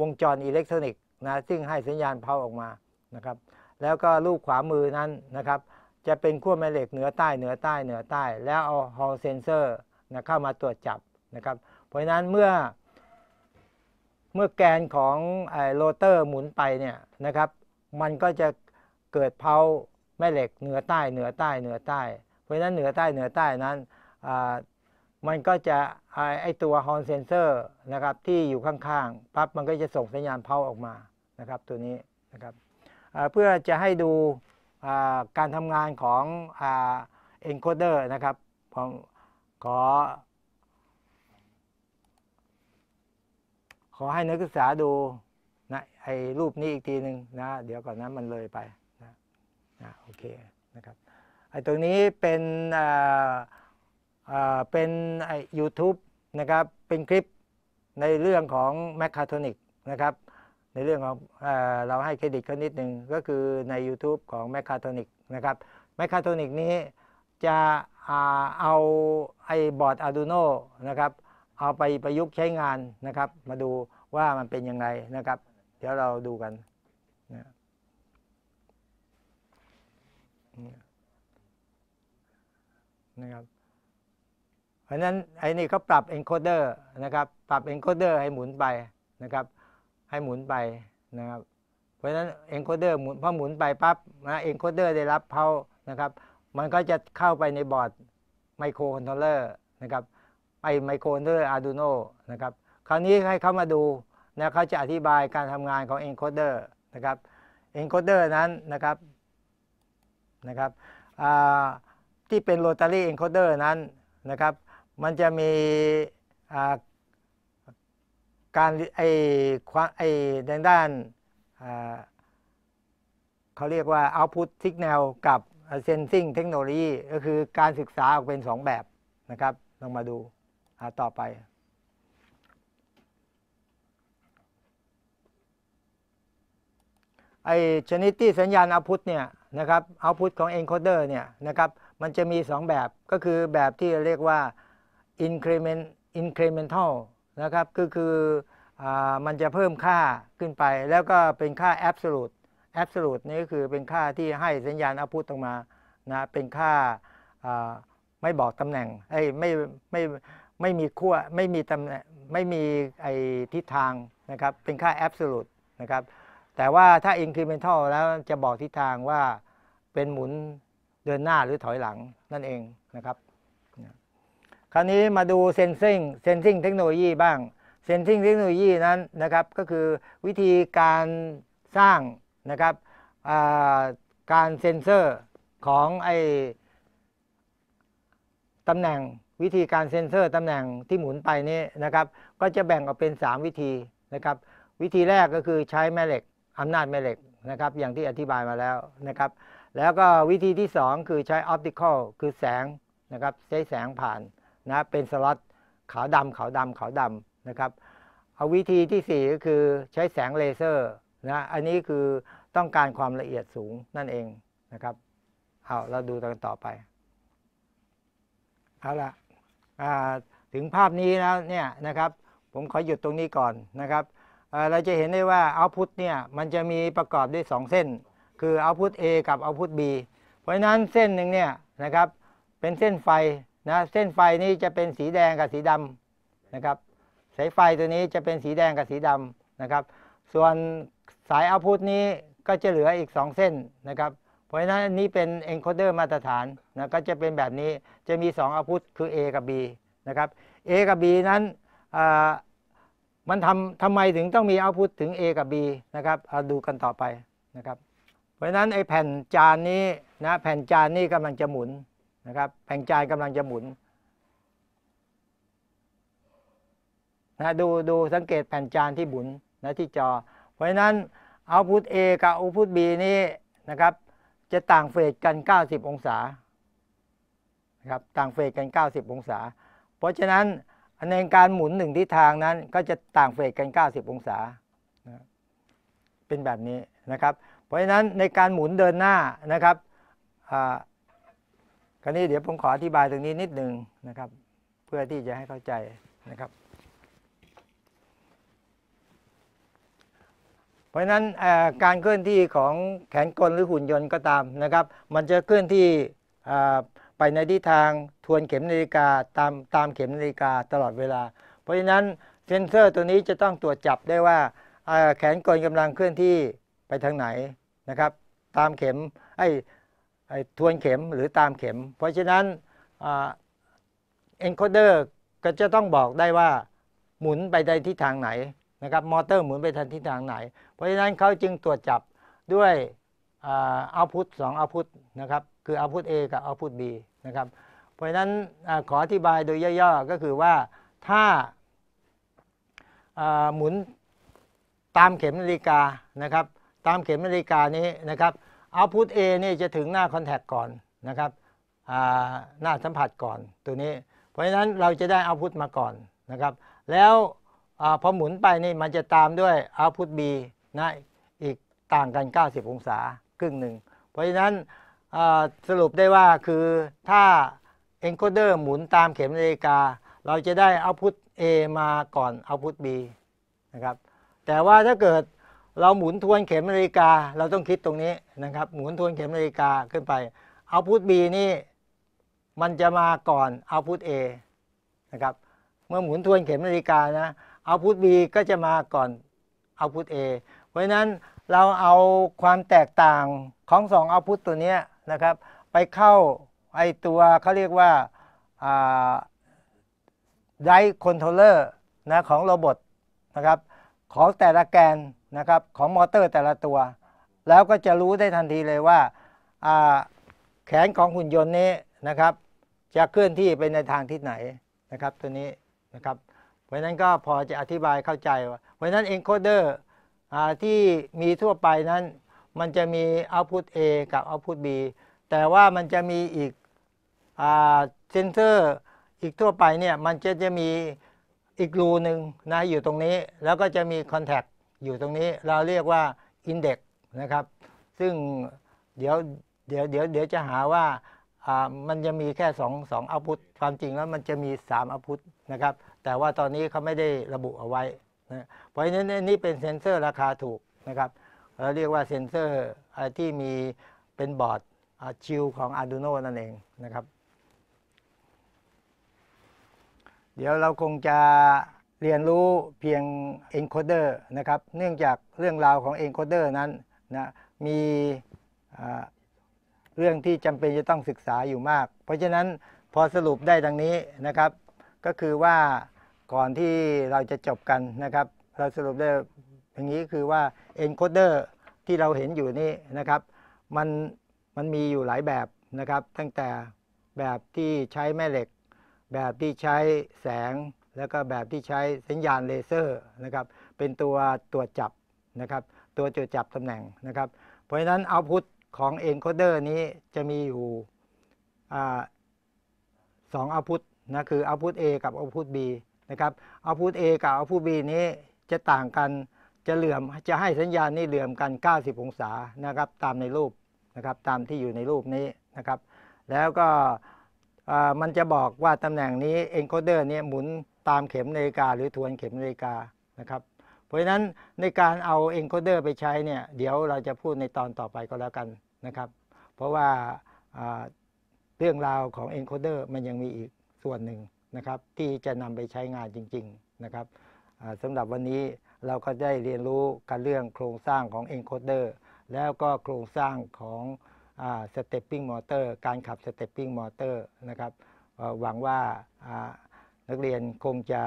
วงจรอิเล็กทรอนิกส์นะซึ่งให้สัญญาณเพาออกมานะครับ แล้วก็รูปขวามือนั้นนะครับจะเป็นขั้วแม่เหล็กเหนือใต้เหนือใต้เหนือใต้แล้วเอาฮอลเซนเซอร์นะเข้ามาตรวจจับนะครับ เพราะฉะนั้นเมื่อเมื่อแกนของโรเตอร์หมุนไปเนี่ยนะครับ มันก็จะเกิดเผาแม่เหล็กเหนือใต้เหนือใต้เหนือใต้ เพราะฉะนั้นเหนือใต้เหนือใต้นั้นมันก็จะ ไอตัวฮอร์นเซนเซอร์นะครับ ที่อยู่ข้างๆปั๊บมันก็จะส่งสัญญาณเผาออกมา นะครับ ตัวนี้นะครับเพื่อจะให้ดูการทำงานของเอนโคเดอร์นะครับผมขอ ขอให้นักศึกษาดูนะไอ้รูปนี้อีกทีหนึ่งนะ เดี๋ยวก่อนนั้นมันเลยไปโอเคนะครับไอตรงนี้เป็นเป็นไอยูทูบนะครับเป็นคลิปในเรื่องของแมคคาโทนิกนะครับในเรื่องของเอเราให้เครดิตเขานิดหนึ่งก็คือใน YouTube ของแมคคาโทนิกนะครับแมคคาโทนิกนี้จะเอาไอ้บอร์ด Arduino นะครับเอาไปประยุกต์ใช้งานนะครับมาดูว่ามันเป็นยังไงนะครับเดี๋ยวเราดูกันนะครับเพราะนั้นไอ้นี่เขาปรับเอนโคเดอร์นะครับปรับเอนโคเดอร์ให้หมุนไปนะครับให้หมุนไปนะครับ เพราะฉะนั้นโคเดอร์หมุนพอหมุนไปปั๊บนะเอนโคเดอร์ได้รับเพานะครับมันก็จะเข้าไปในบอร์ดไมโครคอนโทรลเลอร์นะครับไอไมโครคอนโทรลเลอร์อาร์ดูโนนะครับ คราวนี้ให้เขามาดูนะเขาจะอธิบายการทำงานของเอนโคเดอร์นะครับเอนโคเดอร์นั้นนะครับนะครับที่เป็น Rotary Encoder นั้นนะครับมันจะมีการไอความไอในด้าน เขาเรียกว่า Output Signal กับ Sensing Technology ก็คือการศึกษาออกเป็น 2 แบบนะครับลองมาดูต่อไปไอชนิดที่สัญญาณเอาพุทเนี่ยนะครับเอาพุทของ encoder เนี่ยนะครับมันจะมี 2 แบบก็คือแบบที่เรียกว่า increment incremental นะครับก็คือมันจะเพิ่มค่าขึ้นไป แล้วก็เป็นค่า absolute absolute นี่ก็คือเป็นค่าที่ให้สัญญาณเอาพุทออกมานะเป็นค่าไม่บอกตำแหน่งไอ้ไม่ไม่ไม่มีขั้วไม่มีตำแหน่งไม่มีไอ้ทิศทางนะครับเป็นค่า absolute นะครับแต่ว่าถ้าอิงค r e เมนทัลแล้วจะบอกทิศทางว่าเป็นหมุนเดินหน้าหรือถอยหลังนั่นเองนะครับคราวนี้มาดูเซนซิงเซนซิงเทคโนโลยีบ้างเซนซิงเทคโนโลยีนั้นนะครับ ก็คือวิธีการสร้างนะครับการเซนเซอร์ของไอตำแหน่งวิธีการเซนเซอร์ตำแหน่งที่หมุนไปนี้นะครับก็จะแบ่งออกเป็น 3 วิธีนะครับ วิธีแรกก็คือใช้แม่เหล็กอำนาจแม่เหล็กนะครับ อย่างที่อธิบายมาแล้วนะครับ แล้วก็วิธีที่ 2 คือใช้ออปติคอลคือแสงนะครับใช้แสงผ่านนะเป็นสล็อตขาวดำขาวดำขาวดำนะครับเอาวิธีที่4ก็คือใช้แสงเลเซอร์นะอันนี้คือต้องการความละเอียดสูงนั่นเองนะครับเอาเราดูกันต่อไปเอาละถึงภาพนี้แล้วเนี่ยนะครับ ผมขอหยุดตรงนี้ก่อนนะครับเราจะเห็นได้ว่าเอาพุทเนี่ยมันจะมีประกอบด้วย2 เส้น คือเอาพุท A กับเอาพุท B เพราะฉะนั้นเส้นหนึ่งเนี่ยนะครับเป็นเส้นไฟนะเส้นไฟนี้จะเป็นสีแดงกับสีดำนะครับสายไฟตัวนี้จะเป็นสีแดงกับสีดำนะครับส่วนสายเอาพุทนี้ก็จะเหลืออีก 2 เส้นนะครับเพราะฉะนั้นนี้เป็น encoder มาตรฐานนะก็จะเป็นแบบนี้จะมี2เอาพุทคือ A กับ B นะครับ A กับ B นั้นมันทำทำไมถึงต้องมีเอาพุทถึง A กับ B นะครับเอาดูกันต่อไปนะครับเพราะฉะนั้นไอ้แผ่นจานนี้นะแผ่นจานนี้กำลังจะหมุนนะครับแผ่นจานกำลังจะหมุนนะดูดูสังเกตแผ่นจานที่หมุนนะที่จอ เพราะฉะนั้นเอาพุท A กับเอาพุท B นี่นะครับจะต่างเฟสกัน 90 องศานะครับต่างเฟสกัน 90 องศา เพราะฉะนั้นในการหมุนหนึ่งทิศทางนั้นก็จะต่างเฟสกัน 90 องศาเป็นแบบนี้นะครับเพราะฉะนั้นในการหมุนเดินหน้านะครับคราวนี้เดี๋ยวผมขออธิบายตรงนี้นิดหนึ่งนะครับเพื่อที่จะให้เข้าใจนะครับ เพราะฉะนั้นการเคลื่อนที่ของแขนกลหรือหุ่นยนต์ก็ตามนะครับมันจะเคลื่อนที่ไปในทิศทางทวนเข็มนาฬิกาตามตามเข็มนาฬิกาตลอดเวลา เพราะฉะนั้นเซนเซอร์ตัวนี้จะต้องตรวจจับได้ว่าแขนกลกำลังเคลื่อนที่ไปทางไหนนะครับ ตามเข็มไอ้ไอ้ทวนเข็มหรือตามเข็ม เพราะฉะนั้นเอนโคเดอร์ก็จะต้องบอกได้ว่าหมุนไปในทิศทางไหนนะครับมอเตอร์หมุนไปทางทิศทางไหน เพราะฉะนั้นเขาจึงตรวจจับด้วยเอาพุทสองเอาพุทนะครับคืออาพุธเ A กับอาพุธบ B นะครับ เพราะฉะนั้นขออธิบายโดยย่อ ๆ ก็คือว่าถ้าหมุนตามเข็มนาฬิกานะครับตามเข็มนาฬิกานี้นะครับเอาพุธเ A นี่จะถึงหน้าคอนแทคก่อนนะครับหน้าสัมผัสก่อนตัวนี้ เพราะฉะนั้นเราจะได้อาพุทธมาก่อนนะครับแล้วอพอหมุนไปนี่มันจะตามด้วยเอาพุธบ B นะอีกต่างกัน 90 องศาครึ่งหนึ่งเพราะฉะนั้นสรุปได้ว่าคือถ้า encoder หมุนตามเข็มนาฬิกาเราจะได้ output A มาก่อน output B นะครับแต่ว่าถ้าเกิดเราหมุนทวนเข็มนาฬิกาเราต้องคิดตรงนี้นะครับหมุนทวนเข็มนาฬิกาขึ้นไป output B นี่มันจะมาก่อน output A นะครับเมื่อหมุนทวนเข็มนาฬิกานะ output B ก็จะมาก่อน output A เพราะฉะนั้นเราเอาความแตกต่างของสง output ตัวนี้นะครับ ไปเข้าไอตัวเขาเรียกว่าไดคอนโทรเลอร์นะของโรบอทนะครับ ของแต่ละแกน นะครับ ของมอเตอร์แต่ละตัว แล้วก็จะรู้ได้ทันทีเลยว่า แขนของหุ่นยนต์นี้นะครับ จะเคลื่อนที่ไปในทางทิศไหนนะครับ ตัวนี้นะครับเพราะนั้นก็พอจะอธิบายเข้าใจว่าเพราะนั้นเอนโคเดอร์ที่มีทั่วไปนั้นมันจะมีาต์พุต A กับาต์พุต B แต่ว่ามันจะมีอีกเซนเซอร์อีกทั่วไปเนี่ยมันจะจะมีอีกรูหนึ่งนะอยู่ตรงนี้ แล้วก็จะมีคอนแทคอยู่ตรงนี้เราเรียกว่าอินเด็กนะครับ ซึ่งเดี๋ยวเดี๋ยวเดี๋ยวเดี๋ยวจะหาว่ามันจะมีแค่2 2าต์พุตความจริงแล้วมันจะมี3าต์พุตนะครับแต่ว่าตอนนี้เขาไม่ได้ระบุเอาไว้นะเพราะฉะนั้นนี่เป็นเซนเซอร์ราคาถูกนะครับเราเรียกว่าเซ็นเซอร์ที่มีเป็นบอร์ดชิลของ Arduino นั่นเองนะครับ เดี๋ยวเราคงจะเรียนรู้เพียง encoder นะครับเนื่องจากเรื่องราวของ encoder นั้นนะมีเรื่องที่จำเป็นจะต้องศึกษาอยู่มาก เพราะฉะนั้นพอสรุปได้ดังนี้นะครับ ก็คือว่าก่อนที่เราจะจบกันนะครับ เราสรุปได้อย่างนี้คือว่าเอนโคเดอร์ที่เราเห็นอยู่นี่นะครับมันมันมีอยู่หลายแบบนะครับตั้งแต่แบบที่ใช้แม่เหล็ก แบบที่ใช้แสง แล้วก็แบบที่ใช้สัญญาณเลเซอร์นะครับเป็นตัวตรวจจับนะครับ ตัวตรวจจับตำแหน่งนะครับเพราะฉะนั้นเอาพุทของเอนโคเดอร์นี้จะมีอยู่สองเอาพุทนะคือเอาพุท A กับเอาพุท B นะครับเอาพุท A กับเอาพุท B นี้จะต่างกันจะเหลื่อมจะให้สัญญาณนี้เหลื่อมกัน 90 องศานะครับ ตามในรูปนะครับตามที่อยู่ในรูปนี้นะครับ แล้วก็มันจะบอกว่าตำแหน่งนี้เอนโคเดอร์นี้หมุนตามเข็มนาฬิกาหรือทวนเข็มนาฬิกานะครับ เพราะฉะนั้นในการเอาเอนโคเดอร์ไปใช้เนี่ยเดี๋ยวเราจะพูดในตอนต่อไปก็แล้วกันนะครับ เพราะว่าเรื่องราวของเอนโคเดอร์มันยังมีอีกส่วนหนึ่งนะครับที่จะนำไปใช้งานจริง ๆนะครับสำหรับวันนี้เราก็ได้เรียนรู้การเรื่องโครงสร้างของ encoder แล้วก็โครงสร้างของสเตปปิ้งมอเตอร์การขับสเตปปิ้งมอเตอร์นะครับหวังว่านักเรียนคงจะ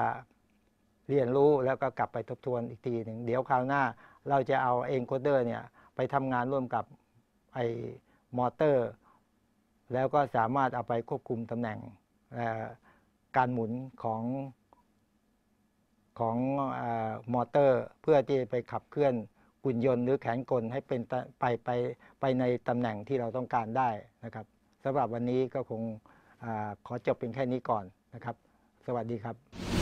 เรียนรู้แล้วก็กลับไปทบทวนอีกทีหนึ่งเดี๋ยวคราวหน้าเราจะเอาเองโคเดอร์เนี่ยไปทำงานร่วมกับไอ้มอเตอร์ แล้วก็สามารถเอาไปควบคุมตำแหน่งการหมุนของของมอเตอร์เพื่อที่ไปขับเคลื่อนกุญยนต์หรือแขนกลให้เป็นไปไปไปในตำแหน่งที่เราต้องการได้นะครับสำหรับวันนี้ก็คงอขอจบเป็นแค่นี้ก่อนนะครับ สวัสดีครับ